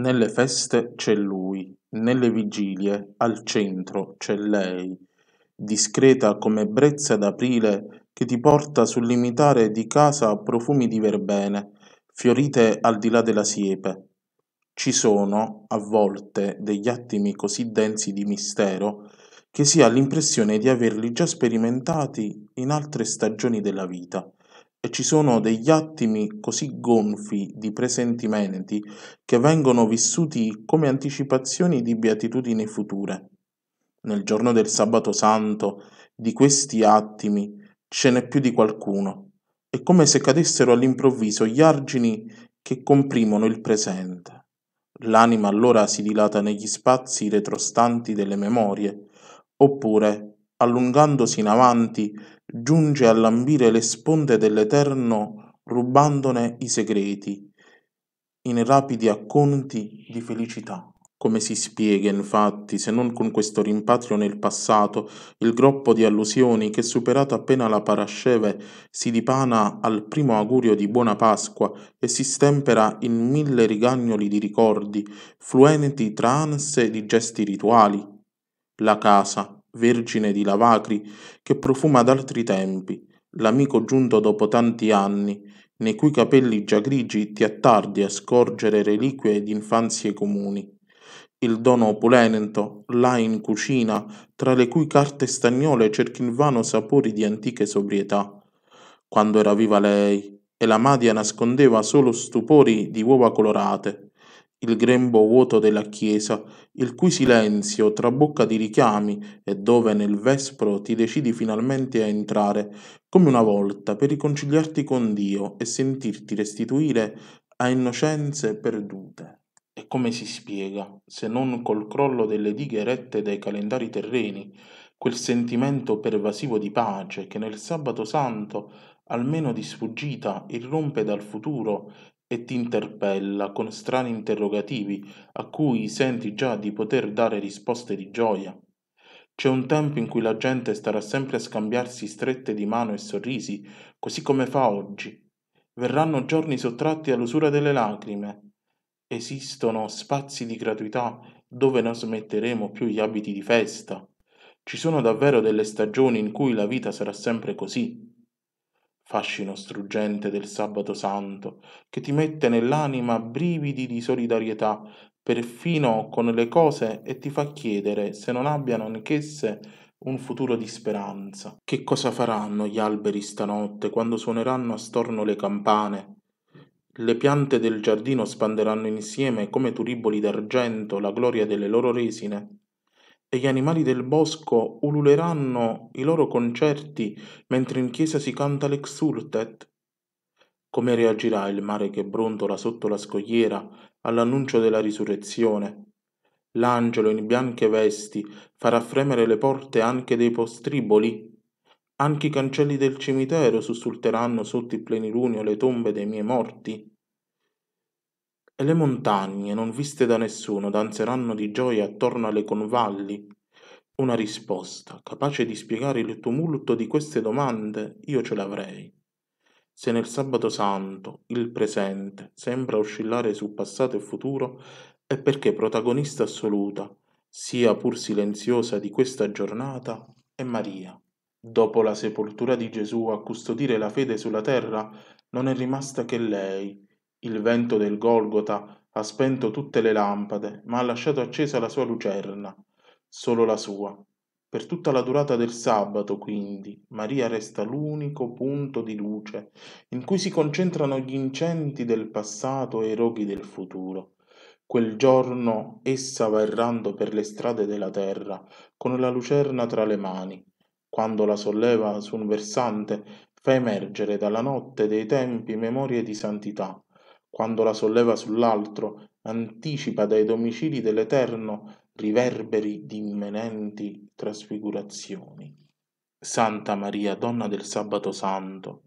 Nelle feste c'è lui, nelle vigilie al centro c'è lei, discreta come brezza d'aprile che ti porta sul limitare di casa profumi di verbene, fiorite al di là della siepe. Ci sono, a volte, degli attimi così densi di mistero che si ha l'impressione di averli già sperimentati in altre stagioni della vita e ci sono degli attimi così gonfi di presentimenti che vengono vissuti come anticipazioni di beatitudini future. Nel giorno del sabato santo, di questi attimi ce n'è più di qualcuno. È come se cadessero all'improvviso gli argini che comprimono il presente. L'anima allora si dilata negli spazi retrostanti delle memorie, oppure, allungandosi in avanti, giunge a lambire le sponde dell'Eterno rubandone i segreti, in rapidi acconti di felicità. Come si spiega, infatti, se non con questo rimpatrio nel passato, il groppo di allusioni che, superato appena la parasceve, si dipana al primo augurio di buona Pasqua e si stempera in mille rigagnoli di ricordi, fluenti tra anse di gesti rituali? La casa, vergine di Lavacri che profuma d'altri tempi, l'amico giunto dopo tanti anni, nei cui capelli già grigi ti attardi a scorgere reliquie d'infanzie comuni. Il dono opulento, là in cucina, tra le cui carte stagnole cerchi vano sapori di antiche sobrietà. Quando era viva lei, e la madia nascondeva solo stupori di uova colorate, il grembo vuoto della chiesa, il cui silenzio trabocca di richiami e dove nel vespro ti decidi finalmente a entrare, come una volta, per riconciliarti con Dio e sentirti restituire a innocenze perdute. E come si spiega, se non col crollo delle dighe erette dai calendari terreni, quel sentimento pervasivo di pace che nel sabato santo, almeno di sfuggita, irrompe dal futuro e ti interpella con strani interrogativi a cui senti già di poter dare risposte di gioia. C'è un tempo in cui la gente starà sempre a scambiarsi strette di mano e sorrisi, così come fa oggi. Verranno giorni sottratti all'usura delle lacrime. Esistono spazi di gratuità dove non smetteremo più gli abiti di festa. Ci sono davvero delle stagioni in cui la vita sarà sempre così fascino struggente del sabato santo, che ti mette nell'anima brividi di solidarietà perfino con le cose e ti fa chiedere se non abbiano anch'esse un futuro di speranza. Che cosa faranno gli alberi stanotte quando suoneranno a storno le campane? Le piante del giardino spanderanno insieme come turiboli d'argento la gloria delle loro resine? e gli animali del bosco ululeranno i loro concerti mentre in chiesa si canta l'exultet. Come reagirà il mare che brontola sotto la scogliera all'annuncio della risurrezione? L'angelo in bianche vesti farà fremere le porte anche dei postriboli? Anche i cancelli del cimitero sussulteranno sotto il plenilunio le tombe dei miei morti? E le montagne, non viste da nessuno, danzeranno di gioia attorno alle convalli. Una risposta, capace di spiegare il tumulto di queste domande, io ce l'avrei. Se nel sabato santo il presente sembra oscillare su passato e futuro, è perché protagonista assoluta, sia pur silenziosa di questa giornata, è Maria. Dopo la sepoltura di Gesù a custodire la fede sulla terra, non è rimasta che lei, il vento del golgota ha spento tutte le lampade ma ha lasciato accesa la sua lucerna solo la sua per tutta la durata del sabato, quindi maria resta l'unico punto di luce in cui si concentrano gli incendi del passato e i roghi del futuro quel giorno essa va errando per le strade della terra con la lucerna tra le mani quando la solleva su un versante fa emergere dalla notte dei tempi memorie di santità quando la solleva sull'altro anticipa dai domicili dell'Eterno riverberi di d'imminenti trasfigurazioni. Santa Maria, donna del sabato santo,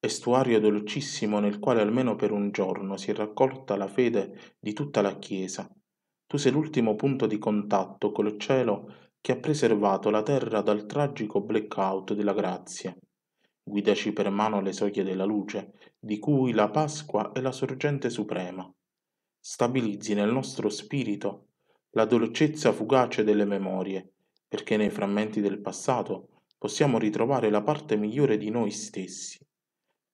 estuario dolcissimo nel quale almeno per un giorno si è raccolta la fede di tutta la Chiesa, tu sei l'ultimo punto di contatto col cielo che ha preservato la terra dal tragico blackout della grazia guidaci per mano alle soglie della luce, di cui la Pasqua è la sorgente suprema. Stabilizzi nel nostro spirito la dolcezza fugace delle memorie, perché nei frammenti del passato possiamo ritrovare la parte migliore di noi stessi.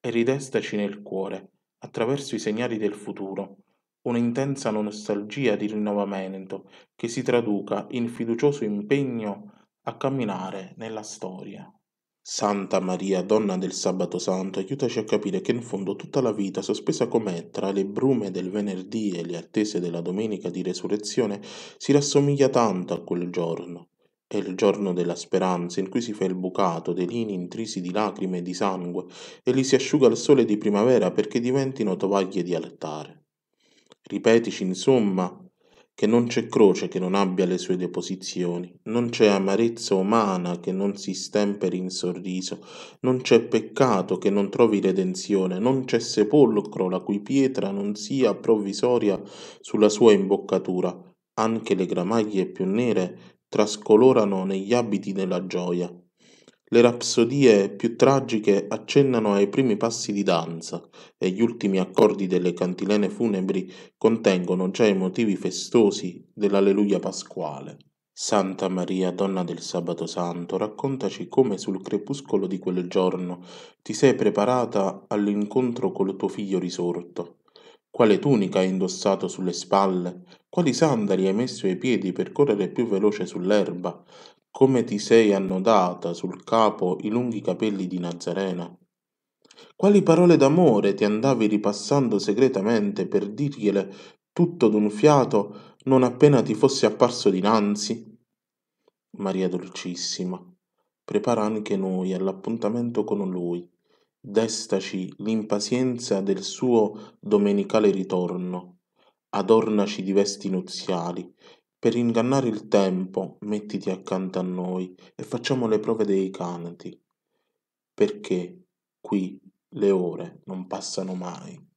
E ridestaci nel cuore, attraverso i segnali del futuro, un'intensa nostalgia di rinnovamento che si traduca in fiducioso impegno a camminare nella storia. Santa Maria, donna del sabato santo, aiutaci a capire che in fondo tutta la vita, sospesa com'è tra le brume del venerdì e le attese della domenica di resurrezione, si rassomiglia tanto a quel giorno. È il giorno della speranza in cui si fa il bucato dei lini intrisi di lacrime e di sangue e li si asciuga al sole di primavera perché diventino tovaglie di altare. Ripetici, insomma, che non c'è croce che non abbia le sue deposizioni, non c'è amarezza umana che non si stemperi in sorriso, non c'è peccato che non trovi redenzione, non c'è sepolcro la cui pietra non sia provvisoria sulla sua imboccatura. Anche le gramaglie più nere trascolorano negli abiti della gioia. Le rapsodie più tragiche accennano ai primi passi di danza e gli ultimi accordi delle cantilene funebri contengono già i motivi festosi dell'alleluia pasquale. Santa Maria, donna del sabato santo, raccontaci come sul crepuscolo di quel giorno ti sei preparata all'incontro col tuo figlio risorto. Quale tunica hai indossato sulle spalle? Quali sandali hai messo ai piedi per correre più veloce sull'erba? come ti sei annodata sul capo i lunghi capelli di Nazarena. Quali parole d'amore ti andavi ripassando segretamente per dirgliele tutto d'un fiato non appena ti fosse apparso dinanzi? Maria dolcissima, prepara anche noi all'appuntamento con lui. Destaci l'impazienza del suo domenicale ritorno. Adornaci di vesti nuziali per ingannare il tempo, mettiti accanto a noi e facciamo le prove dei canati, perché qui le ore non passano mai.